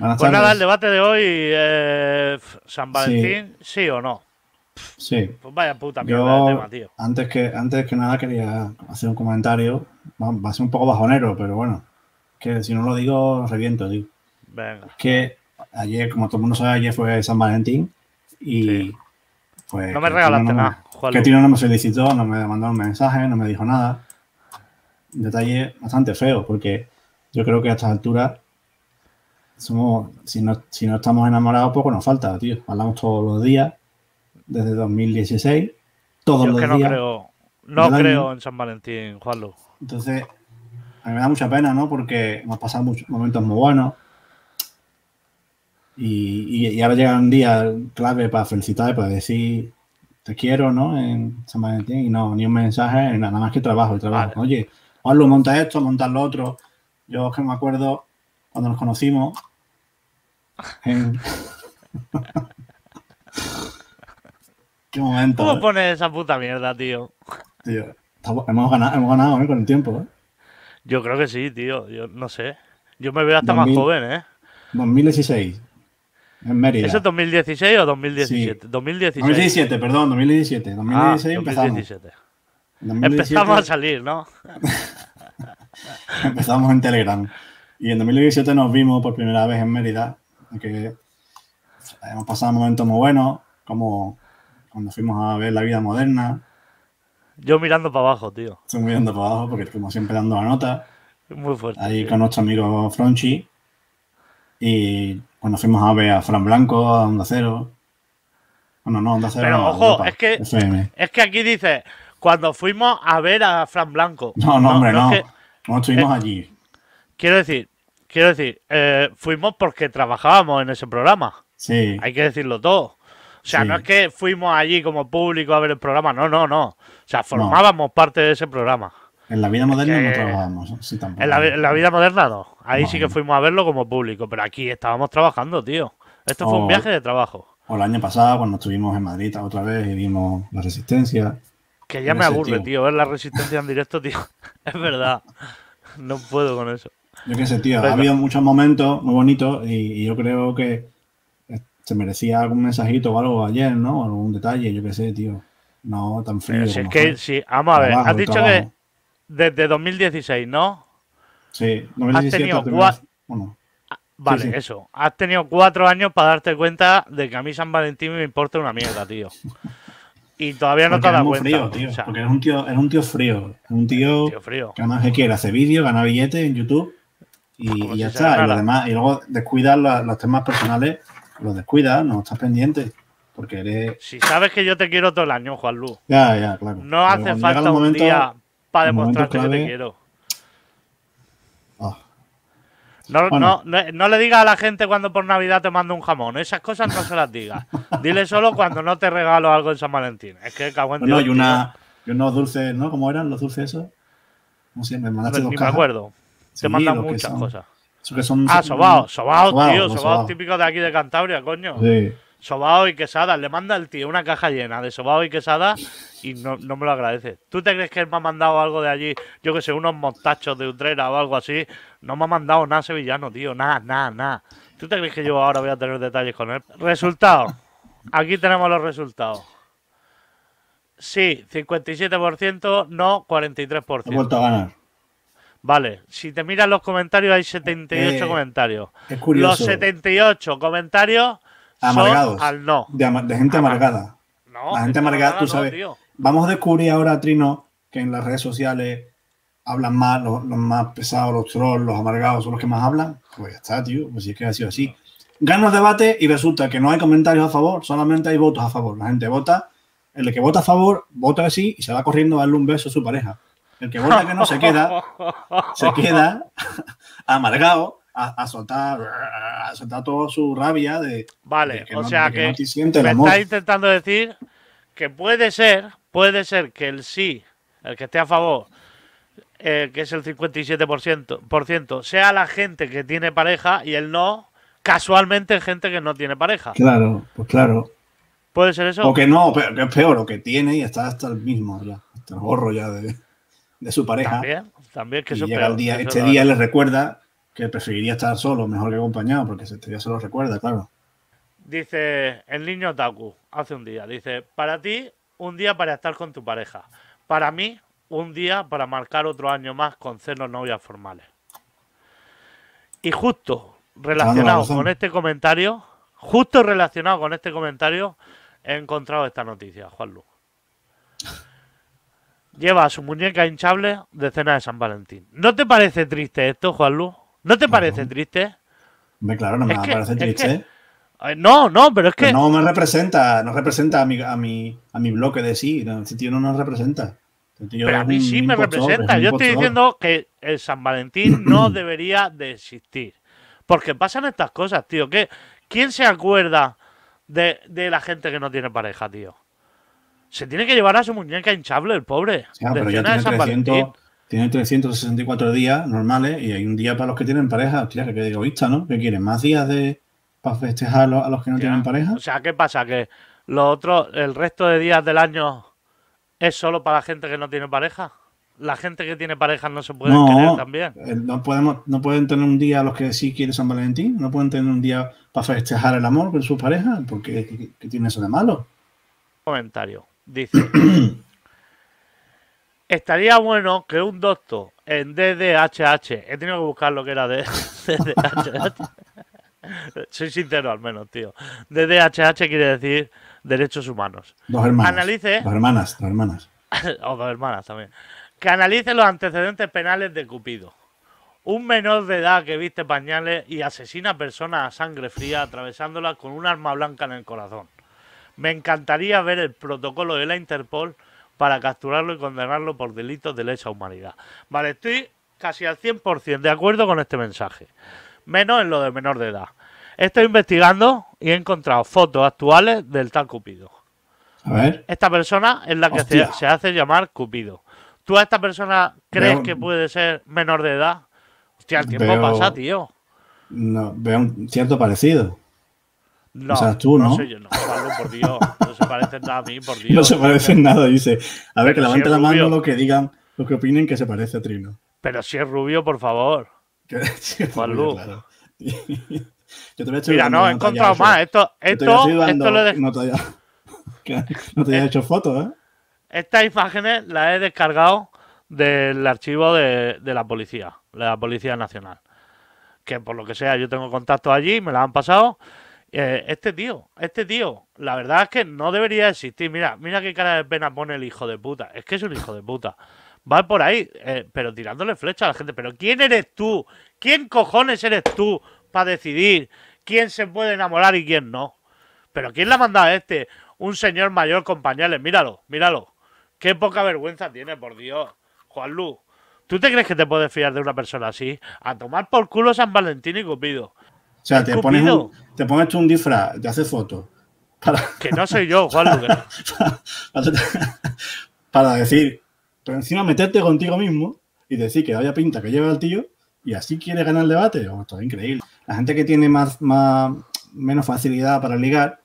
Buenas pues a dar el debate de hoy, eh, San Valentín, sí. o no. Sí. Pues vaya puta mierda de tema, tío. Antes que, antes que nada quería hacer un comentario. Va, a ser un poco bajonero, pero bueno. Que si no lo digo, reviento, Venga. Que ayer, como todo el mundo sabe, ayer fue San Valentín y sí. No me regalaste nada. que Tino no me felicitó, no me mandó un mensaje, no me dijo nada. Detalle bastante feo, porque yo creo que a estas alturas somos, si no, si no estamos enamorados, poco nos falta, tío. Hablamos todos los días, desde 2016, todos los días. no creo, no creo en San Valentín, Juanlu. Entonces, a mí me da mucha pena, ¿no? Porque hemos pasado muchos momentos muy buenos. Y, ahora llega un día clave para felicitar, para decir te quiero, ¿no? En San Valentín y no, ni un mensaje, nada más que trabajo, el trabajo. Oye, Oye, Juanlu, monta esto, monta lo otro. Yo es que me acuerdo cuando nos conocimos, Qué ¿Cómo eh. pones esa puta mierda, tío? hemos ganado, eh, con el tiempo, ¿eh? Yo creo que sí, tío. Yo no sé. Yo me veo hasta más joven, ¿eh? 2016. En Mérida. ¿Eso es 2016 o 2017? 2017, perdón, 2017. Ah, empezamos a salir, ¿no? empezamos en Telegram. Y en 2017 nos vimos por primera vez en Mérida que eh, hemos pasado momentos muy buenos, como cuando fuimos a ver la vida moderna. Yo mirando para abajo, tío. Estoy mirando para abajo porque estuvimos siempre dando la nota. Muy fuerte. Ahí con nuestro amigo Fronchi. Y cuando fuimos a ver a Fran Blanco, a Onda Cero. Bueno, no, Onda Cero. Pero ojo, es, que, es que aquí dice, cuando fuimos a ver a Fran Blanco. No, no, hombre, no. no. estuvimos eh, allí. Quiero decir, quiero decir, eh, fuimos porque trabajábamos en ese programa. Sí. Hay que decirlo todo. O sea, no es que fuimos allí como público a ver el programa, no, no, no. O sea, formábamos parte de ese programa. En la vida moderna no trabajábamos, ¿eh? sí, tampoco. En la, vida moderna no. Ahí sí que fuimos a verlo como público, pero aquí estábamos trabajando, tío. Esto fue un viaje de trabajo. O el año pasado, cuando estuvimos en Madrid otra vez y vimos la resistencia. Que ya me aburre, tío, ver la resistencia en directo, tío. es verdad. No puedo con eso. Yo qué sé, tío, ha habido muchos momentos muy bonitos y, yo creo que se merecía algún mensajito o algo ayer, ¿no? Algún detalle, yo qué sé, tío. No, tan frío. es que, sí, vamos a ver, has dicho que desde 2016, ¿no? Sí, 2016. Has tenido ah, Vale, eso. Has tenido cuatro años para darte cuenta de que a mí San Valentín me importa una mierda, tío. Y todavía no te cuenta. porque es un tío, frío. Es un tío, frío. que además que hace vídeo, gana billetes en YouTube y, ya está. Y, y luego descuidas los temas personales, los descuidas, no estás pendiente. Porque eres. Si sabes que yo te quiero todo el año, Juan Luz. Ya, ya, claro. No hace falta un día para demostrarte que te quiero. Ah. No, le digas a la gente cuando por Navidad te mando un jamón. Esas cosas no se las digas. Dile solo cuando no te regalo algo en San Valentín. Es que cago en y, una, unos dulces, ¿no? ¿Cómo eran los dulces esos? No sé, me mandaste dos acuerdo te mandan muchas cosas. ah, sobao, sobao, tío, sobao, típico de aquí de Cantabria, coño. Sobao y quesada, le manda el tío una caja llena de sobao y quesada y no, me lo agradece. ¿Tú te crees que él me ha mandado algo de allí? Yo que sé, unos montachos de Utrera o algo así. No me ha mandado nada sevillano, tío, nada, nada, nada. ¿Tú te crees que yo ahora voy a tener detalles con él? Resultado. Aquí tenemos los resultados. Sí, 57%, no 43%. He vuelto a ganar. Vale, si te miras los comentarios hay 78 eh, comentarios. Es curioso. Los 78 comentarios Amargados, son al no. De, gente amargada. No, la gente amargada, tú sabes. Vamos a descubrir ahora, Trino, que en las redes sociales hablan más, los, más pesados, los trolls, los amargados son los que más hablan. Pues ya está, tío, pues si es que ha sido así. Gano el debate y resulta que no hay comentarios a favor, solamente hay votos a favor. La gente vota, el que vota a favor, vota así y se va corriendo a darle un beso a su pareja. El que a que no se queda, se queda amargado a, soltar, a soltar toda su rabia de. Vale, o sea que, me está intentando decir que puede ser, puede ser que el sí, el que esté a favor, eh, que es el 57%, sea la gente que tiene pareja y el no, casualmente, gente que no tiene pareja. Claro, pues claro. ¿Puede ser eso? O que no, pero que es peor, o que tiene y está hasta el mismo, hasta el gorro ya de de su pareja. También, que y llega día, Este día le recuerda que preferiría estar solo, mejor que acompañado, porque este día se lo recuerda, claro. Dice el niño Taku, hace un día, dice, para ti, un día para estar con tu pareja. Para mí, un día para marcar otro año más con sernos novias formales. Y justo relacionado con este comentario, justo relacionado con este comentario, he encontrado esta noticia, Juan Juanlu lleva a su muñeca hinchable de cena de San Valentín. ¿No te parece triste esto, Juan Luz? ¿No te parece triste? claro, no me, parece triste. Eh, no, no, pero es que. no me representa, no representa a mi, a mi, a mi bloque de sí. Este tío no nos representa. pero a mí sí me representa. Yo estoy diciendo que el San Valentín no debería de existir. Porque pasan estas cosas, tío. ¿Qué, ¿Quién se acuerda de la gente que no tiene pareja, tío? Se tiene que llevar a su muñeca hinchable, el pobre. pero tiene, 364 días normales y hay un día para los que tienen pareja. claro que egoísta, ¿no? ¿Qué quieren? ¿Más días de para festejar a los, que no tienen pareja? O sea, ¿qué pasa? Que los otros, el resto de días del año es solo para la gente que no tiene pareja. La gente que tiene pareja no se puede querer también. Eh, no, podemos, no pueden tener un día los que sí quieren San Valentín, no pueden tener un día para festejar el amor con su pareja porque qué tiene eso de malo? Comentario. Dice, estaría bueno que un doctor en DDHH, he tenido que buscar lo que era DDHH. Soy sincero al menos, tío. DDHH quiere decir derechos humanos. Dos hermanas. Analice... Dos hermanas, dos hermanas. o dos hermanas también. Que analice los antecedentes penales de Cupido. Un menor de edad que viste pañales y asesina a personas a sangre fría atravesándolas con un arma blanca en el corazón. Me encantaría ver el protocolo de la Interpol para capturarlo y condenarlo por delitos de lesa humanidad. Vale, estoy casi al 100% de acuerdo con este mensaje. Menos en lo de menor de edad. Estoy investigando y he encontrado fotos actuales del tal Cupido. A ver. Esta persona es la que se, hace llamar Cupido. ¿Tú a esta persona crees que puede ser menor de edad? Hostia, el tiempo pasa, tío. No, veo un cierto parecido. No, o sea, tú, ¿no? No, yo, no, por Dios. No se parecen nada a mí, por Dios. No se parecen nada, dice. A ver, que levante la mano lo que digan, lo que opinen que se parece a Trino. Pero si es rubio, por favor. yo te Mira, no, he encontrado más. Esto, esto, esto lo he... No te haya, eh, hecho fotos, ¿eh? Estas imágenes las he descargado del archivo de, de la policía, de la Policía Nacional. Que por lo que sea, yo tengo contacto allí, me las han pasado eh, este tío, este tío, la verdad es que no debería existir. Mira, mira qué cara de pena pone el hijo de puta. Es que es un hijo de puta. Va por ahí, eh, pero tirándole flecha a la gente. Pero ¿quién eres tú? ¿Quién cojones eres tú para decidir quién se puede enamorar y quién no? ¿Pero quién la manda a este? Un señor mayor con pañales. Míralo, míralo. Qué poca vergüenza tiene, por Dios. Juan Luz, ¿tú te crees que te puedes fiar de una persona así? A tomar por culo San Valentín y Cupido. O sea, te pones un te pones tú un disfraz, te hace fotos. Para, que no soy yo, Juan Para, decir, pero encima meterte contigo mismo y decir que vaya pinta que lleva al tío y así quiere ganar el debate. Oh, esto es increíble. La gente que tiene más, más, menos facilidad para ligar,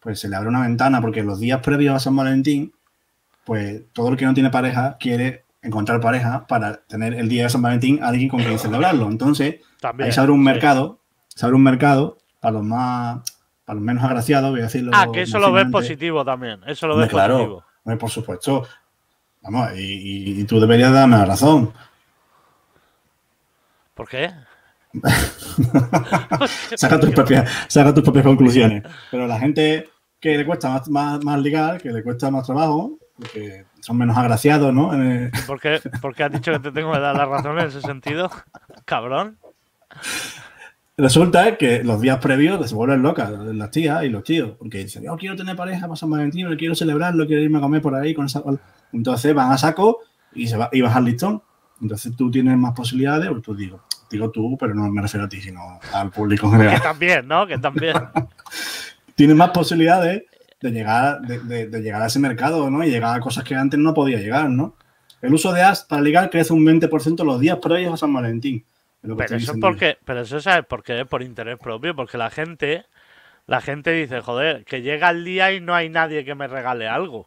pues se le abre una ventana porque los días previos a San Valentín, pues todo el que no tiene pareja quiere encontrar pareja para tener el día de San Valentín alguien con quien celebrarlo. Entonces, También, ahí se abre un mercado, se abre un mercado para los más, los menos agraciados, voy a decirlo. Ah, que eso lo ves positivo también, eso lo ves positivo. por supuesto, vamos, y, tú deberías darme la razón. ¿Por qué? saca, tus propias, conclusiones. Pero la gente que le cuesta más, más, ligar, que le cuesta más trabajo, porque son menos agraciados, ¿no? Porque ¿Por has dicho que te tengo que dar la razón en ese sentido? Cabrón. Resulta que los días previos se vuelven locas las tías y los tíos, porque dicen, yo quiero tener pareja para San Valentín, lo quiero celebrarlo, quiero irme a comer por ahí con esa... Entonces van a saco y, se va, y bajan listón. Entonces tú tienes más posibilidades, o pues tú digo, digo tú, pero no me refiero a ti, sino al público en general. Que también, ¿no? Que también. tienes más posibilidades de llegar, de, llegar a ese mercado, ¿no? Y llegar a cosas que antes no podía llegar, ¿no? El uso de as para ligar crece un 20% los días previos a San Valentín. Pero, eso porque, pero eso es porque es por interés propio, porque la gente, la gente dice, joder, que llega el día y no hay nadie que me regale algo.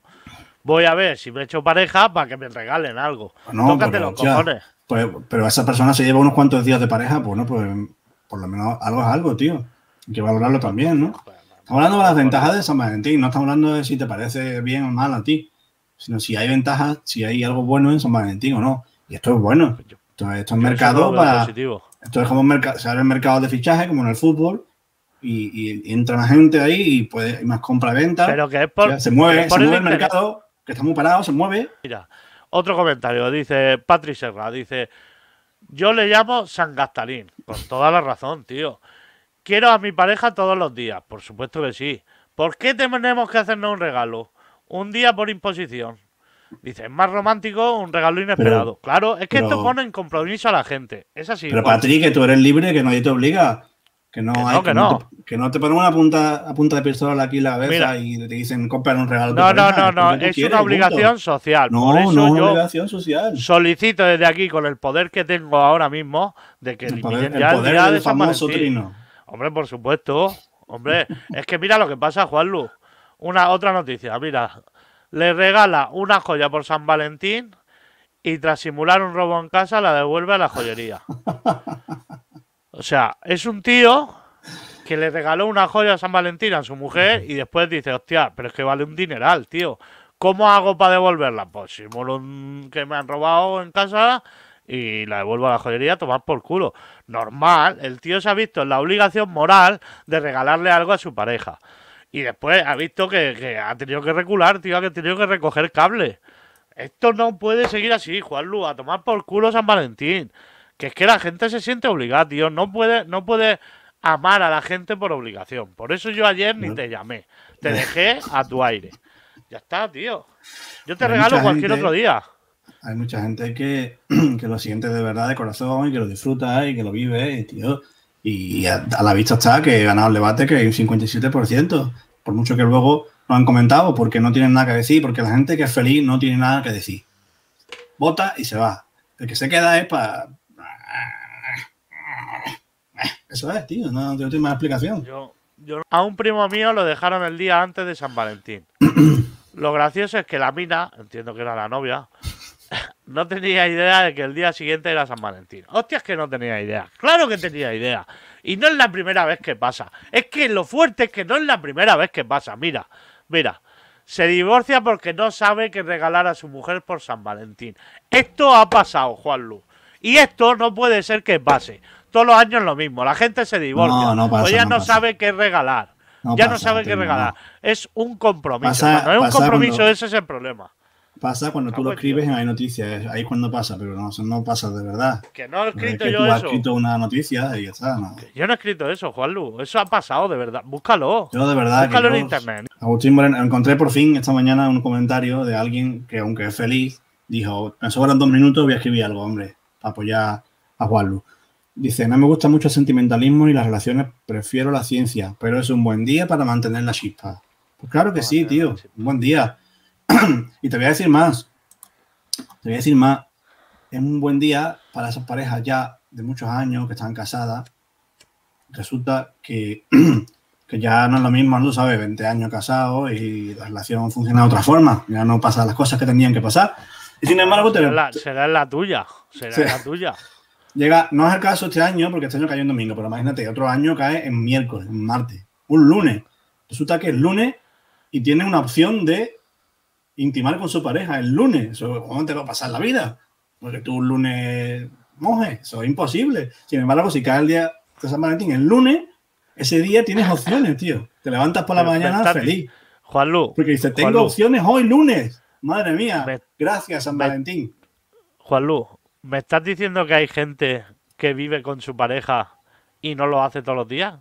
Voy a ver si me echo pareja para que me regalen algo. Ah, Tócate los cojones. Pues, pero esa persona se lleva unos cuantos días de pareja, pues no, pues por lo menos algo es algo, tío. Hay que valorarlo también, ¿no? Pues, estamos hablando de las ventajas de San Valentín, no estamos hablando de si te parece bien o mal a ti, sino si hay ventajas, si hay algo bueno en San Valentín o no. Y esto es bueno. Pues entonces, esto es mercado para. Esto es como mercado, el mercado de fichaje, como en el fútbol, y, entra más gente ahí y puede más compra-venta. Pero que es porque se mueve, el, mercado, que está muy parado, se mueve. Mira, otro comentario, dice Patrick Serra, dice. Yo le llamo San Gastalín, con toda la razón, tío. Quiero a mi pareja todos los días, por supuesto que sí. ¿Por qué tenemos que hacernos un regalo? Un día por imposición. Dice, es más romántico, un regalo inesperado. claro, es que esto pone en compromiso a la gente. Es así. Pero Patrick, que tú eres libre, que nadie te obliga. Que no, no, que, no. Te, ponen una punta, a punta de pistola aquí en la cabeza y te dicen comprar un regalo. No, no, no, no, es una obligación social. es una obligación social. Solicito desde aquí, con el poder que tengo ahora mismo, de que el poder, el trino. Hombre, por supuesto. Hombre, es que mira lo que pasa, Juanlu. Una otra noticia, mira le regala una joya por San Valentín y tras simular un robo en casa la devuelve a la joyería. O sea, es un tío que le regaló una joya a San Valentín a su mujer y después dice, hostia, pero es que vale un dineral, tío. ¿Cómo hago para devolverla? Pues simulo que me han robado en casa y la devuelvo a la joyería a tomar por culo. Normal, el tío se ha visto en la obligación moral de regalarle algo a su pareja. Y después ha visto que, ha tenido que recular, tío, que ha tenido que recoger cable. Esto no puede seguir así, Juanlu, a tomar por culo San Valentín. Que es que la gente se siente obligada, tío. No puede, no puede amar a la gente por obligación. Por eso yo ayer ni te llamé. Te dejé a tu aire. Ya está, tío. Yo te regalo cualquier otro día. Hay mucha gente que, que, lo siente de verdad, de corazón, y que lo disfruta y que lo vive, y, tío. Y a, la vista está que ganado el debate que hay un 57%, por mucho que luego lo han comentado, porque no tienen nada que decir, porque la gente que es feliz no tiene nada que decir. Vota y se va. El que se queda es para... Eso es, tío, no, tengo más explicación. A un primo mío lo dejaron el día antes de San Valentín. Lo gracioso es que la mina, entiendo que era la novia, No tenía idea de que el día siguiente era San Valentín. Hostias que no tenía idea. Claro que tenía idea. Y no es la primera vez que pasa. Es que lo fuerte es que no es la primera vez que pasa. Mira, mira. Se divorcia porque no sabe qué regalar a su mujer por San Valentín. Esto ha pasado, Juan Luz. Y esto no puede ser que pase. Todos los años lo mismo. La gente se divorcia. o ya no, sabe qué regalar. ya no sabe qué regalar. Es un compromiso. es un compromiso, ese es el problema. Pasa cuando tú lo pues, escribes en Hay Noticias, ahí cuando pasa, pero no, no pasa de verdad. Que no he escrito yo tú eso. has escrito una noticia y ya está. Yo no he escrito eso, Juanlu. Eso ha pasado de verdad. Búscalo. Yo de verdad. Búscalo en internet. Agustín Moreno, encontré por fin esta mañana un comentario de alguien que, aunque es feliz, dijo: Me sobran dos minutos, voy a escribir algo, hombre, para apoyar a Juanlu. Dice, no me gusta mucho el sentimentalismo y las relaciones, prefiero la ciencia, pero es un buen día para mantener la chispa. Pues claro que sí, tío, un buen día. y te voy a decir más. Te voy a decir más. Es un buen día para esas parejas ya de muchos años que están casadas. Resulta que, ya no es lo mismo, ¿no? ¿Sabes? 20 años casados y la relación funciona de otra forma. Ya no pasa las cosas que tenían que pasar. Y sin embargo, te... será, la, la tuya. Será la tuya. Llega, no es el caso este año, porque este año cae en domingo, pero imagínate, otro año cae en miércoles, en martes, un lunes. Resulta que es lunes y tiene una opción de intimar con su pareja el lunes. ¿Cómo te va a pasar la vida? Porque tú un lunes mojes. eso es imposible. Sin embargo, si cae el día de San Valentín, el lunes, ese día tienes opciones, tío. Te levantas por la mañana feliz. Juanlu. Porque tengo opciones hoy lunes. Madre mía. gracias, San Valentín. Juanlu, ¿me estás diciendo que hay gente que vive con su pareja y no lo hace todos los días?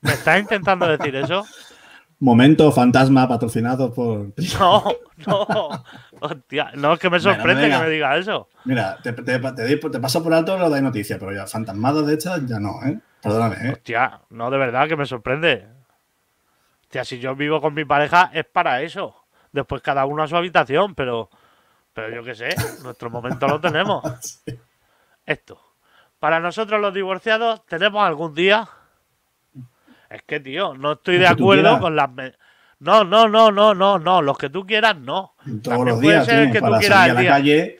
¿Me estás intentando decir eso? Momento fantasma patrocinado por. No, no. Hostia, no es que me sorprende que me diga eso. Mira, te, te, paso por alto lo de noticia, pero ya fantasmado de hecho ya no, ¿eh? Perdóname, ¿eh? Hostia, no, de verdad que me sorprende. Hostia, si yo vivo con mi pareja es para eso. Después cada uno a su habitación, pero. Pero yo qué sé, nuestro momento lo tenemos. Esto. Para nosotros los divorciados, tenemos algún día es que, tío, no estoy de acuerdo con las... No, no, no, no, no, no. Los que tú quieras, no. Todos los días puede ser que tú quieras Calle,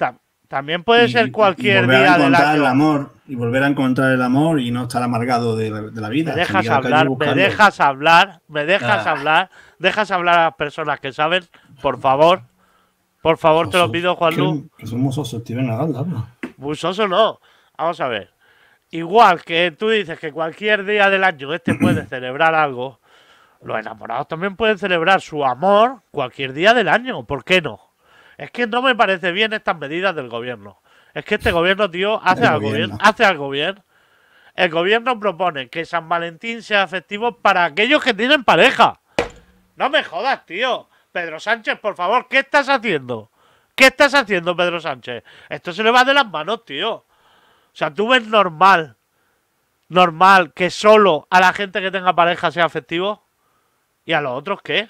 También puede ser cualquier día a encontrar el amor y volver a encontrar el amor y no estar amargado de, la vida. Me dejas hablar, me dejas hablar, ah. me dejas hablar, dejas hablar a las personas que saben, por favor. Por favor, te lo pido, Juan Luz. Que somos osos, nada, no. Vamos a ver. Igual que tú dices que cualquier día del año este puede celebrar algo, los enamorados también pueden celebrar su amor cualquier día del año. ¿Por qué no? Es que no me parece bien estas medidas del gobierno. Es que este gobierno, tío, hace gobierno. Hace algo bien. El gobierno propone que San Valentín sea efectivo para aquellos que tienen pareja. No me jodas, tío. Pedro Sánchez, por favor, ¿qué estás haciendo? ¿Qué estás haciendo, Pedro Sánchez? Esto se le va de las manos, tío. O sea, tú ves normal, normal que solo a la gente que tenga pareja sea afectivo y a los otros qué.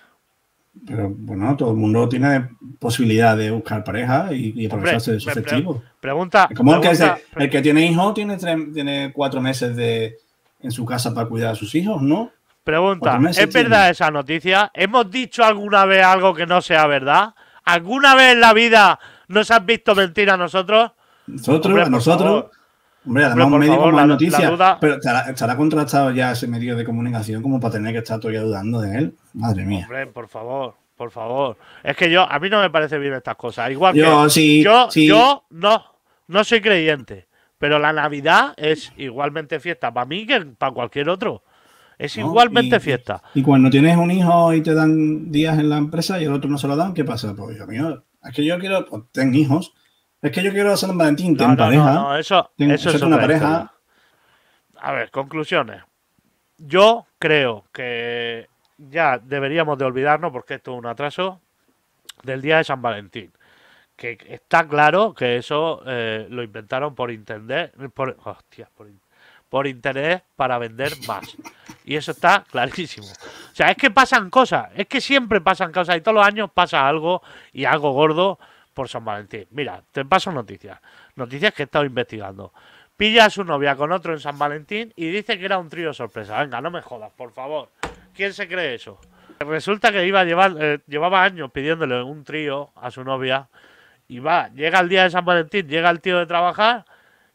Pero bueno, todo el mundo tiene posibilidad de buscar pareja y, y aprovecharse de su afectivo. pregunta. Como el, que tiene hijos tiene, tiene cuatro meses de, en su casa para cuidar a sus hijos, ¿no? Pregunta, ¿es verdad esa noticia? ¿Hemos dicho alguna vez algo que no sea verdad? ¿Alguna vez en la vida nos has visto mentir a nosotros? Nosotros, a nosotros. Hombre, además un la, noticia, pero estará, contratado ya ese medio de comunicación como para tener que estar todavía dudando de él. Madre mía. Hombre, por favor, por favor. Es que yo, a mí no me parece bien estas cosas. Igual yo, que yo, yo no, no soy creyente, pero la Navidad es igualmente fiesta para mí que para cualquier otro. Es igualmente fiesta. Y cuando tienes un hijo y te dan días en la empresa y el otro no se lo dan, ¿qué pasa? Pues Dios mío, es que yo quiero, pues ten hijos es que yo quiero San Valentín pareja. eso, es una pareja. A ver, conclusiones. Yo creo que ya deberíamos de olvidarnos, porque esto es un atraso, del día de San Valentín. Que está claro que eso eh, lo inventaron por entender por, por, por interés para vender más. Y eso está clarísimo. O sea, es que pasan cosas, es que siempre pasan cosas y todos los años pasa algo y algo gordo por San Valentín. Mira, te paso noticias. Noticias que he estado investigando. Pilla a su novia con otro en San Valentín y dice que era un trío sorpresa. Venga, no me jodas, por favor. ¿Quién se cree eso? Resulta que iba a llevar, eh, llevaba años pidiéndole un trío a su novia. Y va, llega el día de San Valentín, llega el tío de trabajar.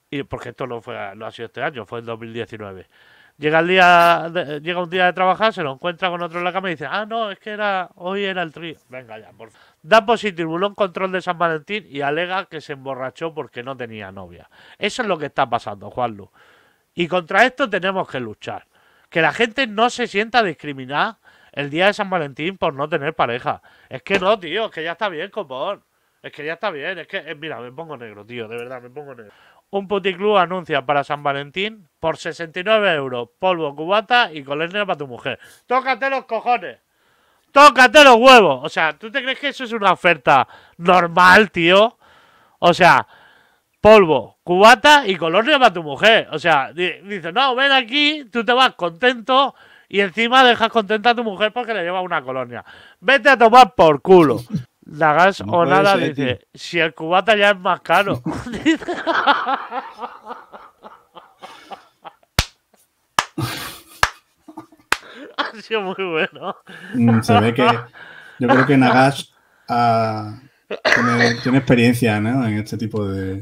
Y, porque esto no, fue, no ha sido este año, fue el 2019 llega el día llega un día de trabajar se lo encuentra con otro en la cama y dice ah no es que era hoy era el trío venga ya por favor Da positivo un control de San Valentín y alega que se emborrachó porque no tenía novia. Eso es lo que está pasando, Juanlu. Y contra esto tenemos que luchar. Que la gente no se sienta discriminada el día de San Valentín por no tener pareja. Es que no, tío, es que ya está bien, copón. Es que ya está bien, es que, eh, mira, me pongo negro, tío, de verdad, me pongo negro. Un puticlub anuncia para San Valentín por 69 euros polvo cubata y colernia para tu mujer. ¡Tócate los cojones! tócate los huevos. O sea, ¿tú te crees que eso es una oferta normal, tío? O sea, polvo, cubata y colonia para tu mujer. O sea, dice, no, ven aquí, tú te vas contento y encima dejas contenta a tu mujer porque le llevas una colonia. Vete a tomar por culo. La gas o nada dice, si el cubata ya es más caro. ha sido muy bueno. Mm, se ve que yo creo que Nagash ah, tiene, experiencia en este tipo de,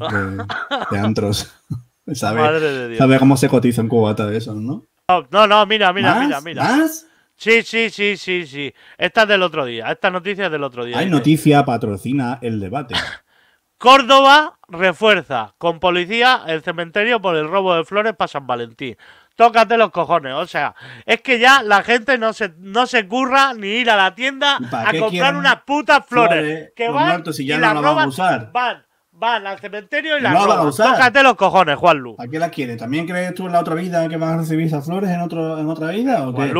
antros. sabe, cómo se cotiza en cubata de eso, ¿no? No, no, mira, mira, mira, mira. Sí, sí, sí, sí, sí. Esta es del otro día. Esta noticia es del otro día. Hay noticia, patrocina el debate. Córdoba refuerza con policía el cementerio por el robo de flores para San Valentín tócate los cojones. O sea, es que ya la gente no se, no se curra ni ir a la tienda a comprar unas putas flores. que van y Van, al cementerio y las roban. tócate los cojones, Juan Lu. ¿A qué las quiere? ¿También crees tú en la otra vida que vas a recibir esas flores en, otro, en otra vida? ¿o Juan,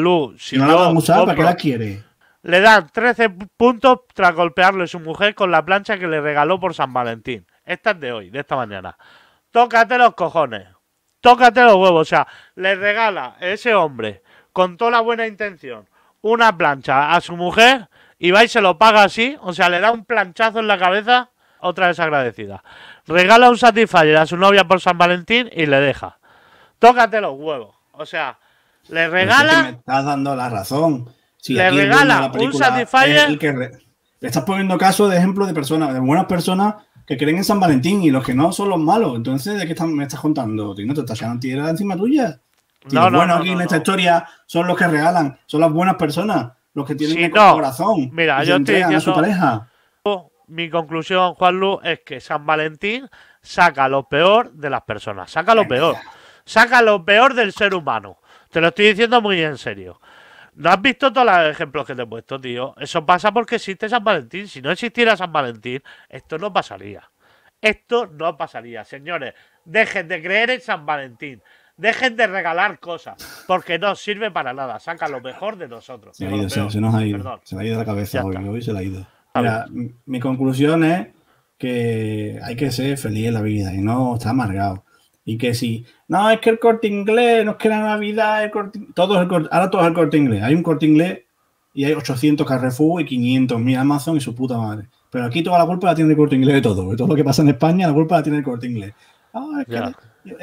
Lu, si, no las van a usar, ¿para qué las quiere? Le dan 13 puntos tras golpearle a su mujer con la plancha que le regaló por San Valentín. Esta es de hoy, de esta mañana. Tócate los cojones. Tócate los huevos. O sea, le regala ese hombre, con toda la buena intención, una plancha a su mujer y va y se lo paga así. O sea, le da un planchazo en la cabeza, otra desagradecida. Regala un Satisfyer a su novia por San Valentín y le deja. Tócate los huevos. O sea, le regala. estás dando la razón. le regala un Satisfyer. estás poniendo caso de ejemplo de personas, de buenas personas que creen en San Valentín y los que no son los malos. Entonces, ¿de qué me estás contando? ¿No te estás tierra encima tuya? no, bueno, aquí en esta historia son los que regalan, son las buenas personas, los que tienen corazón. Mira, yo estoy diciendo, a su pareja. Mi conclusión, Juan Luz, es que San Valentín saca lo peor de las personas, saca lo peor, saca lo peor del ser humano. Te lo estoy diciendo muy en serio. No has visto todos los ejemplos que te he puesto, tío. Eso pasa porque existe San Valentín. Si no existiera San Valentín, esto no pasaría. Esto no pasaría, señores. Dejen de creer en San Valentín. Dejen de regalar cosas, porque no sirve para nada. Saca lo mejor de nosotros. Se, nos ha ido. la cabeza hoy, se la ha ido. mi conclusión es que hay que ser feliz en la vida y no estar amargado. Y que si, no, es que el corte inglés, no es que la Navidad, todos el ahora todo es el corte inglés. Hay un corte inglés y hay 800 Carrefour y 500 mil Amazon y su puta madre. Pero aquí toda la culpa la tiene el corte inglés de todo. todo lo que pasa en España, la culpa la tiene el corte inglés. Ah,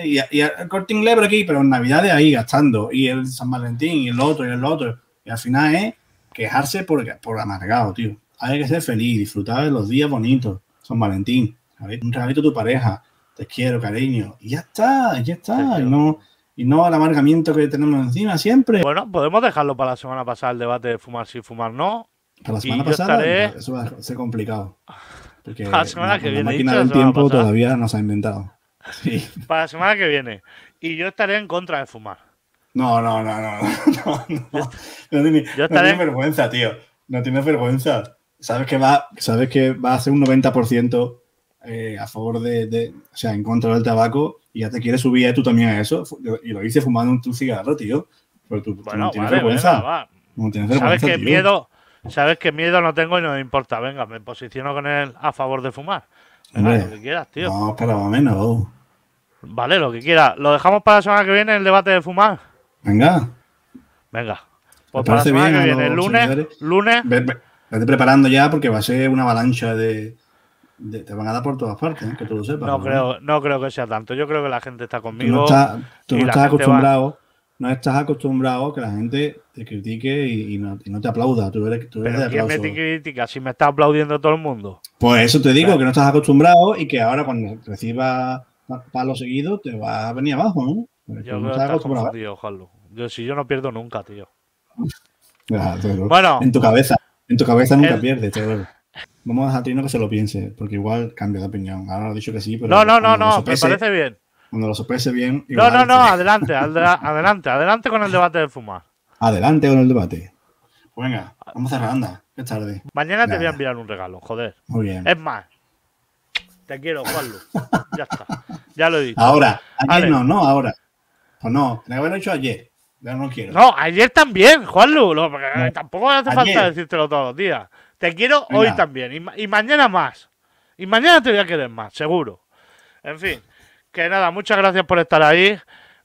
y, el corte inglés por aquí, pero en Navidad es ahí gastando. Y el San Valentín y el otro y el otro. Y al final es quejarse por, por amargado, tío. Hay que ser feliz, disfrutar de los días bonitos. San Valentín. Un regalito a tu pareja te quiero, cariño. Y ya está, ya está. Y no, y no al amargamiento que tenemos encima siempre. Bueno, podemos dejarlo para la semana pasada el debate de fumar sí, fumar no. Para la semana pasada eso va a ser complicado. Porque para la semana que viene. máquina del tiempo todavía no se ha inventado. Sí. Para la semana que viene. Y yo estaré en contra de fumar. No, no, no, no. No, no. vergüenza, tío. No tienes vergüenza. Sabes que va, sabes que va a ser un 90% eh, a favor de, o sea, en contra del tabaco y ya te quieres subir a tú también a eso. Y lo hice fumando un cigarro, tío. Pero tú, no tienes vergüenza. ¿Sabes qué miedo? ¿Sabes qué miedo no tengo y no me importa? Venga, me posiciono con él a favor de fumar. lo que quieras, tío. No, para menos. Vale, lo que quieras. ¿Lo dejamos para la semana que viene el debate de fumar? Venga. Venga. Pues para la semana que viene, el lunes, lunes. Vete preparando ya porque va a ser una avalancha de, te van a dar por todas partes, ¿eh? que tú lo sepas. No, Creo, no creo que sea tanto. Yo creo que la gente está conmigo. Tú no estás, acostumbrado. No estás acostumbrado que la gente te critique y, no, te aplauda. Tú de ¿Quién me critica si me está aplaudiendo todo el mundo? Pues eso te digo, que no estás acostumbrado y que ahora cuando recibas palos seguidos te va a venir abajo, ¿no? yo no estás acostumbrado. yo, si yo no pierdo nunca, tío. bueno, en tu cabeza. En tu cabeza nunca el... pierdes, Vamos a dejar a Trino que se lo piense, porque igual cambia de opinión. Ahora he dicho que sí, pero. No, no, no, no, me parece bien. Cuando lo sopese bien. no, no, no, adelante, adelante, adelante con el debate de fumar. Adelante con el debate. Pues venga, vamos a cerrar, anda. Qué tarde. Mañana te voy a enviar un regalo, joder. Muy bien. Es más, te quiero, Juanlu. ya está. Ya lo he dicho. Ahora, ayer no, no, ahora. O pues no, tenía que haberlo hecho ayer. Ya no quiero. No, ayer también, Juanlu. Tampoco hace falta decírtelo todos los días. Te quiero hoy también. Y, mañana más. Y mañana te voy a querer más, seguro. En fin, que nada, muchas gracias por estar ahí.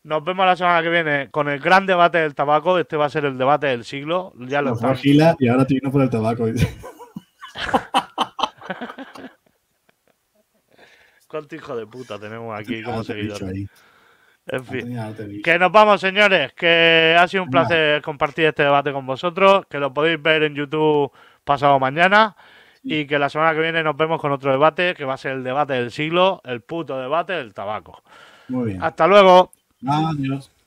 Nos vemos la semana que viene con el gran debate del tabaco. Este va a ser el debate del siglo. Ya lo sabemos. y ahora te vino por el tabaco. ¿Cuánto hijo de puta tenemos aquí como seguidores? En fin, que nos vamos, señores. Que ha sido un placer compartir este debate con vosotros. Que lo podéis ver en YouTube pasado mañana y que la semana que viene nos vemos con otro debate que va a ser el debate del siglo, el puto debate del tabaco. Muy bien. Hasta luego. Adiós.